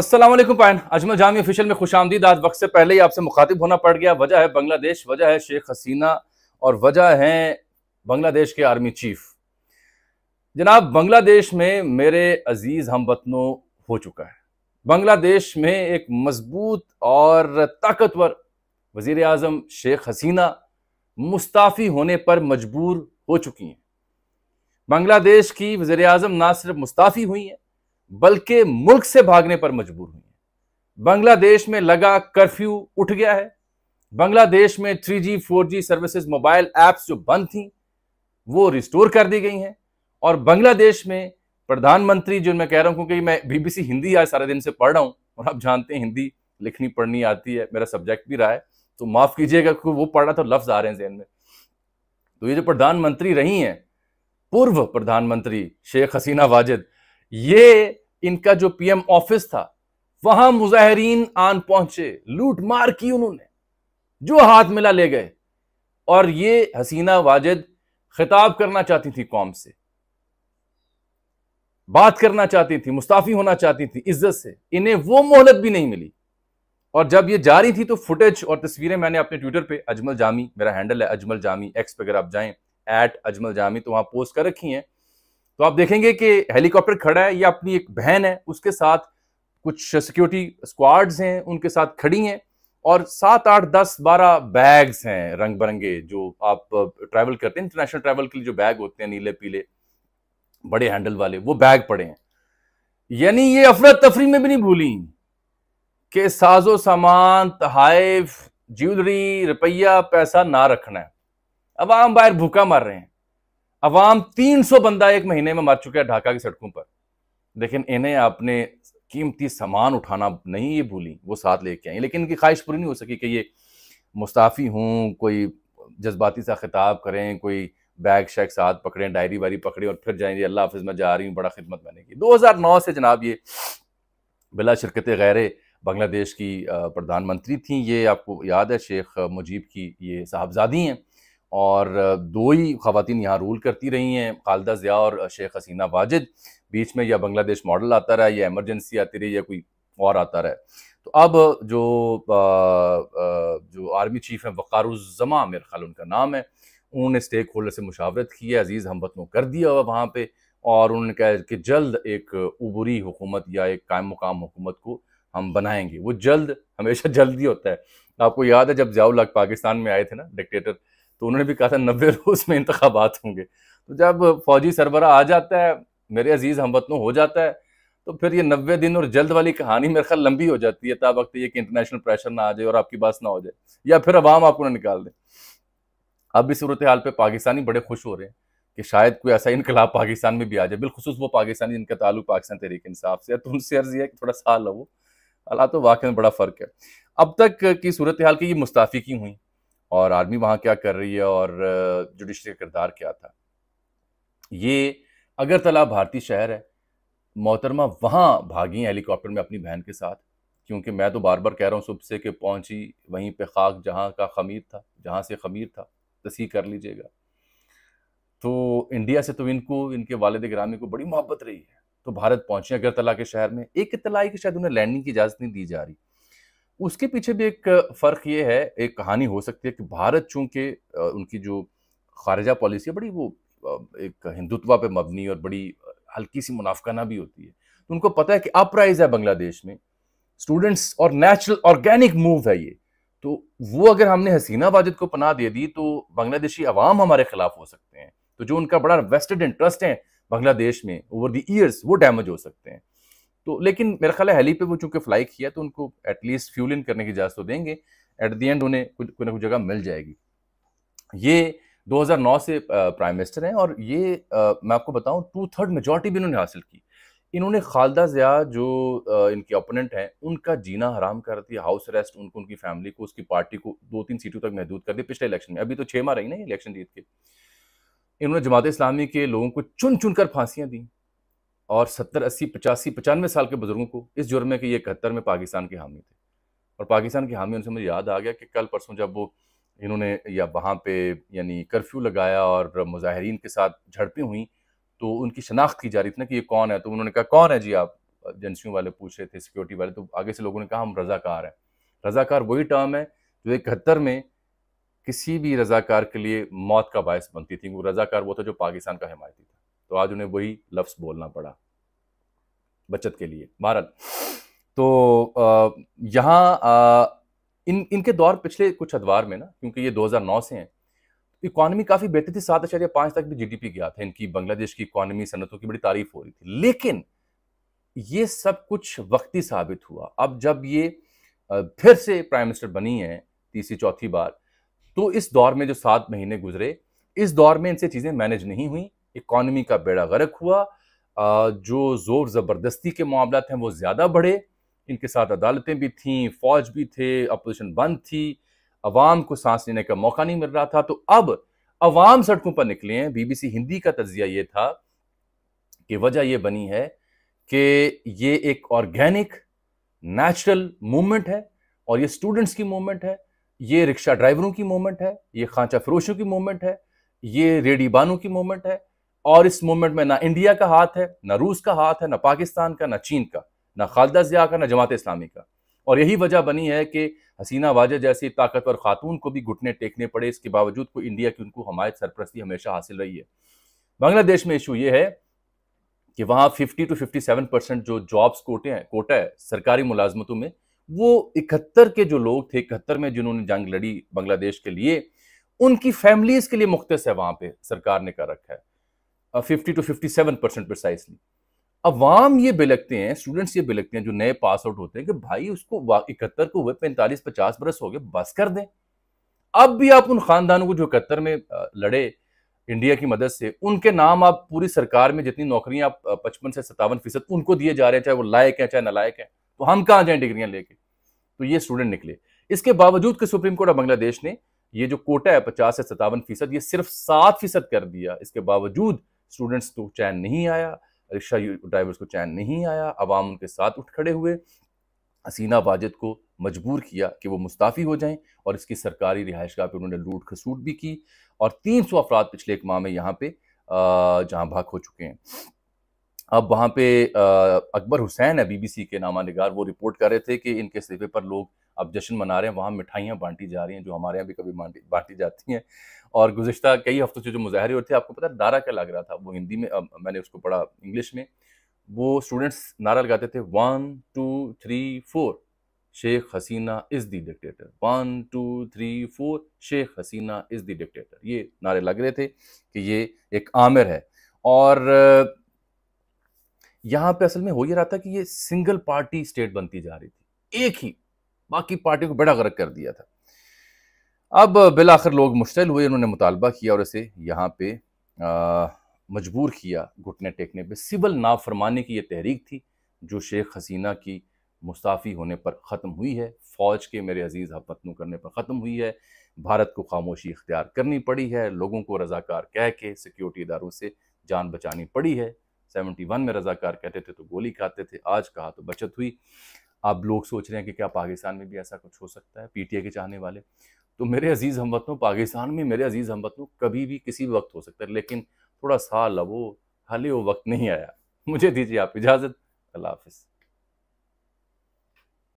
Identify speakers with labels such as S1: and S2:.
S1: असलम पायन अजमल जामी ऑफिशियल में खुश आमदीद आज वक्त से पहले ही आपसे मुखातिब होना पड़ गया वजह है बांग्लादेश वजह है शेख हसीना और वजह है बांग्लादेश के आर्मी चीफ जनाब बांग्लादेश में मेरे अजीज़ हम वतनों हो चुका है बांग्लादेश में एक मजबूत और ताकतवर वजीर अजम शेख हसीना मुस्ताफ़ी होने पर मजबूर हो चुकी हैं बांग्लादेश की वजीर अजम ना सिर्फ मुस्ताफ़ी हुई हैं बल्कि मुल्क से भागने पर मजबूर हुई हैं बांग्लादेश में लगा कर्फ्यू उठ गया है बांग्लादेश में 3G, 4G services mobile apps जो बंद थी वो रिस्टोर कर दी गई हैं और बांग्लादेश में प्रधानमंत्री जो मैं कह रहा हूँ क्योंकि मैं बीबीसी हिंदी आज सारे दिन से पढ़ रहा हूँ और आप जानते हैं हिंदी लिखनी पढ़नी आती है मेरा सब्जेक्ट भी रहा है तो माफ़ कीजिएगा क्योंकि वो पढ़ रहा था लफ्ज़ आ रहे हैं जहन में तो ये जो प्रधानमंत्री रही हैं पूर्व प्रधानमंत्री शेख हसीना वाजिद ये इनका जो पीएम ऑफिस था वहां मुजाहरीन आन पहुंचे लूट मार की उन्होंने जो हाथ मिला ले गए और ये हसीना वाजिद खिताब करना चाहती थी कौम से बात करना चाहती थी मुस्ताफी होना चाहती थी इज्जत से इन्हें वो मोहलत भी नहीं मिली और जब ये जारी थी तो फुटेज और तस्वीरें मैंने अपने ट्विटर पे अजमल जामी मेरा हैंडल है अजमल जामी एक्स पे अगर आप जाएं एट अजमल जामी तो वहां पोस्ट कर रखी हैं तो आप देखेंगे कि हेलीकॉप्टर खड़ा है या अपनी एक बहन है उसके साथ कुछ सिक्योरिटी स्क्वाड्स हैं उनके साथ खड़ी हैं और सात आठ दस बारह बैग्स हैं रंग बिरंगे जो आप ट्रैवल करते हैं इंटरनेशनल ट्रैवल के लिए जो बैग होते हैं नीले पीले बड़े हैंडल वाले वो बैग पड़े हैं यानी ये अफरा तफरी में भी नहीं भूली कि साजो सामान तहाइफ ज्वेलरी रुपया पैसा ना रखना है अब आम बाहर भूखा मर रहे हैं अवाम 300 बंदा एक महीने में मर चुका है ढाका की सड़कों पर लेकिन इन्हें अपने कीमती सामान उठाना नहीं ये भूली वो साथ लेके आई लेकिन इनकी ख्वाहिश पूरी नहीं हो सकी कि ये मुस्ताफ़ी हूँ कोई जज्बाती सा खिताब करें कोई बैग शैग साथ पकड़ें डायरी वायरी पकड़ें और फिर जाएंगे अल्लाह हाफिज़ मैं जा रही हूँ बड़ा खिदमत मैंने की 2009 से जनाब ये बिला शिरकत गैर बांग्लादेश की प्रधानमंत्री थी ये आपको याद है शेख मुजीब की ये साहबजादी हैं और दो ही खातन यहाँ रूल करती रही हैं खालदा ज़िया और शेख हसीना वाजिद बीच में या बांग्लादेश मॉडल आता रहा या एमरजेंसी आती रही या कोई और आता रहा तो अब जो आ, आ, जो आर्मी चीफ हैं वक़ारज़मा मेरे ख्याल उनका नाम है उन्होंने स्टेक होल्डर से मुशावरत की है अजीज़ हम वतनों कर दिया हुआ वहाँ पर और उन्होंने कहा कि जल्द एक उबरी हुकूमत या एक कायम मुकाम हुकूमत को हम बनाएंगे वो जल्द हमेशा जल्दी होता है आपको याद है जब जियाउल पाकिस्तान में आए थे ना डिक्टेटर तो उन्होंने भी कहा था नब्बे रोज़ में इंतबात होंगे तो जब फौजी सरबरा आ जाता है मेरे अजीज़ हम वतनों हो जाता है तो फिर ये नब्बे दिन और जल्द वाली कहानी मेरे ख्याल लंबी हो जाती है तब वक्त ये कि इंटरनेशनल प्रेशर ना आ जाए और आपकी बात ना हो जाए या फिर अवाम आपको ना निकाल दें अब भी सूरत हाल पर पाकिस्तानी बड़े खुश हो रहे हैं कि शायद कोई ऐसा इनकलाब पाकिस्तान में भी आ जाए बिलखसूस वो पाकिस्तानी जिनका ताल्लुक पाकिस्तान तरीके इंसाफ से है तो उनसे अर्जी है कि थोड़ा सा लो हालात तो वाकई में बड़ा फ़र्क है अब तक की सूरत हाल की ये मुस्ताफ़ी हुई और आर्मी वहाँ क्या कर रही है और जुडिशरी का किरदार क्या था ये अगरतला भारतीय शहर है मोहतरमा वहाँ भागी हेलीकॉप्टर में अपनी बहन के साथ क्योंकि मैं तो बार बार कह रहा हूँ सुबह से कि पहुँची वहीं पे खाक जहाँ का खमीर था जहाँ से खमीर था तसी कर लीजिएगा तो इंडिया से तो इनको इनके वालद ग्रामी को बड़ी मोहब्बत रही है तो भारत पहुँचे अगरतला के शहर में एक इतलाई की शायद उन्हें लैंडिंग की इजाज़त नहीं दी जा रही उसके पीछे भी एक फ़र्क ये है एक कहानी हो सकती है कि भारत चूंकि उनकी जो खारजा पॉलिसी है बड़ी वो एक हिंदुत्व पे मबनी और बड़ी हल्की सी मुनाफकाना भी होती है तो उनको पता है कि अपराइज है बांग्लादेश में स्टूडेंट्स और नेचुरल ऑर्गेनिक मूव है ये तो वो अगर हमने हसीना वाजिद को पनाह दे दी तो बांग्लादेशी अवाम हमारे खिलाफ हो सकते हैं तो जो उनका बड़ा वेस्टेड इंटरेस्ट है बांग्लादेश में ओवर द ईयर्स वो डैमेज हो सकते हैं तो लेकिन मेरा ख्याल है हेली पे वो चूंकि फ्लाई किया तो उनको एटलीस्ट फ्यूल इन करने की इजाज़त तो देंगे एट द एंड उन्हें कुछ कोई ना कुछ जगह मिल जाएगी ये 2009 से प्राइम मिनिस्टर हैं और ये आ, मैं आपको बताऊं टू थर्ड मेजोरिटी भी इन्होंने हासिल की इन्होंने खालदा ज़िया जो आ, इनके ओपोनेंट हैं उनका जीना हराम कर दिया हाउस अरेस्ट उनको उनकी फैमिली को उसकी पार्टी को दो तीन सीटों तक महदूद कर दिया पिछले इलेक्शन में अभी तो छः माह रही ना इलेक्शन जीत के इन्होंने जमात इस्लामी के लोगों को चुन चुन कर फांसियाँ दी और सत्तर अस्सी पचासी पचानवे साल के बुजुर्गों को इस जुर्म में कि ये इकहत्तर में पाकिस्तान के हामी थे और पाकिस्तान के हामी उनसे मुझे याद आ गया कि कल परसों जब वो इन्होंने या वहाँ पे यानी कर्फ्यू लगाया और मुजाहरीन के साथ झड़पें हुई तो उनकी शनाख्त की जा रही थी ना कि ये कौन है तो उन्होंने कहा कौन है जी आप एजेंसियों वाले पूछ रहे थे सिक्योरिटी वाले तो आगे से लोगों ने कहा हम रज़ाकार हैं रज़ाकार वही टर्म है जो इकहत्तर में किसी भी रज़ाकार के लिए मौत का बायस बनती थी वो रज़ाकार वो था जो पाकिस्तान का हिमायती था तो आज उन्हें वही लफ्स बोलना पड़ा बचत के लिए भारत तो यहाँ इन इनके दौर पिछले कुछ अदवार में ना क्योंकि ये 2009 से हैं इकॉनमी काफ़ी बेहतर थी सात आचार्य पाँच तक भी जीडीपी गया था इनकी बांग्लादेश की इकॉनमी सनतों की बड़ी तारीफ हो रही थी लेकिन ये सब कुछ वक्ती साबित हुआ अब जब ये फिर से प्राइम मिनिस्टर बनी है तीसरी चौथी बार तो इस दौर में जो सात महीने गुजरे इस दौर में इनसे चीज़ें मैनेज नहीं हुई इकॉनमी का बेड़ा गर्क हुआ जो ज़ोर ज़बरदस्ती के मामला हैं वो ज़्यादा बढ़े इनके साथ अदालतें भी थीं फौज भी थे अपोजिशन बंद थी अवाम को सांस लेने का मौका नहीं मिल रहा था तो अब अवाम सड़कों पर निकले हैं बीबीसी हिंदी का तजिया ये था कि वजह यह बनी है कि ये एक ऑर्गेनिक नेचुरल मूवमेंट है और ये स्टूडेंट्स की मूवमेंट है ये रिक्शा ड्राइवरों की मूवमेंट है ये खांचा फरोशों की मूवमेंट है ये रेडी बानों की मूवमेंट है और इस मूवमेंट में ना इंडिया का हाथ है ना रूस का हाथ है ना पाकिस्तान का ना चीन का ना खालदा जिया का ना जमात इस्लामी का और यही वजह बनी है कि हसीना वाजह जैसी ताकतवर खातून को भी घुटने टेकने पड़े इसके बावजूद को इंडिया की उनको हमायत सरप्रस्ती हमेशा हासिल रही है बांग्लादेश में इशू ये है कि वहाँ 50 टू 57 परसेंट जो जॉब्स कोटे हैं कोटा है सरकारी मुलाजमतों में वो इकहत्तर के जो लोग थे इकहत्तर में जिन्होंने जंग लड़ी बांग्लादेश के लिए उनकी फैमिलीज के लिए मुख्त है वहाँ पे सरकार ने कर रखा है fifty to fifty seven percent precisely अवाम ये बिलकते हैं स्टूडेंट्स ये बिलकते हैं जो नए पास आउट होते हैं कि भाई उसको इकहत्तर को हुए पैंतालीस पचास बरस हो गए बस कर दें अब भी आप उन खानदानों को जो इकहत्तर में लड़े इंडिया की मदद से उनके नाम आप पूरी सरकार में जितनी नौकरियां आप पचपन से सत्तावन फीसद उनको दिए जा रहे हैं चाहे वो लायक हैं चाहे नलायक हैं तो हम कहाँ जाएं डिग्रियां लेके तो ये स्टूडेंट निकले इसके बावजूद कि सुप्रीम कोर्ट ऑफ बांग्लादेश ने ये जो कोटा है पचास से सत्तावन फीसद ये सिर्फ सात फीसद कर दिया इसके बावजूद स्टूडेंट्स को चैन नहीं आया रिक्शा ड्राइवर्स को चैन नहीं आया आवाम उनके साथ उठ खड़े हुए हसीना वाजिद को मजबूर किया कि वो मुस्ताफ़ी हो जाएं और इसकी सरकारी रिहाइश गाह पर उन्होंने लूट खसूट भी की और तीन सौ अफराद पिछले एक माह में यहाँ पे जहाँ भाग हो चुके हैं अब वहाँ पे अकबर हुसैन है बीबीसी के नामा निगार वो रिपोर्ट कर रहे थे कि इनके सिफे पर लोग अब जश्न मना रहे हैं वहाँ मिठाइयाँ बांटी जा रही हैं जो हमारे यहाँ भी कभी बांटी जाती हैं और गुजशत कई हफ्तों से जो मुजाहरे हुए थे आपको पता नारा क्या लग रहा था वो हिंदी में मैंने उसको पढ़ा इंग्लिश में वो स्टूडेंट्स नारा लगाते थे one two three four Sheikh Hasina is the dictator one two three four Sheikh Hasina is the dictator ये नारे लग रहे थे कि ये एक आमिर है और यहाँ पे असल में हो ये रहा था कि ये सिंगल पार्टी स्टेट बनती जा रही थी एक ही बाकी पार्टी को बड़ा गर्क कर दिया था अब बिल आखिर लोग मुश्तल हुए उन्होंने मुतालबा किया और इसे यहाँ पे मजबूर किया घुटने टेकने पर सिविल नाफरमाने की ये तहरीक थी जो शेख हसीना की मुस्ताफ़ी होने पर ख़त्म हुई है फ़ौज के मेरे अजीज़ हपतनु करने पर ख़त्म हुई है भारत को खामोशी इख्तियार करनी पड़ी है लोगों को रजाकार कह के सिक्योरिटी इदारों से जान बचानी पड़ी है सेवेंटी वन में रजाकार कहते थे तो गोली खाते थे आज कहा तो बचत हुई अब लोग सोच रहे हैं कि क्या पाकिस्तान में भी ऐसा कुछ हो सकता है पीटीए के चाहने वाले तो मेरे अजीज़ हम वतनों पाकिस्तान में मेरे अजीज़ हम वतनों कभी भी किसी भी वक्त हो सकता है लेकिन थोड़ा सा लवो हाल वो वक्त नहीं आया मुझे दीजिए आप इजाज़त अल्लाह हाफिज़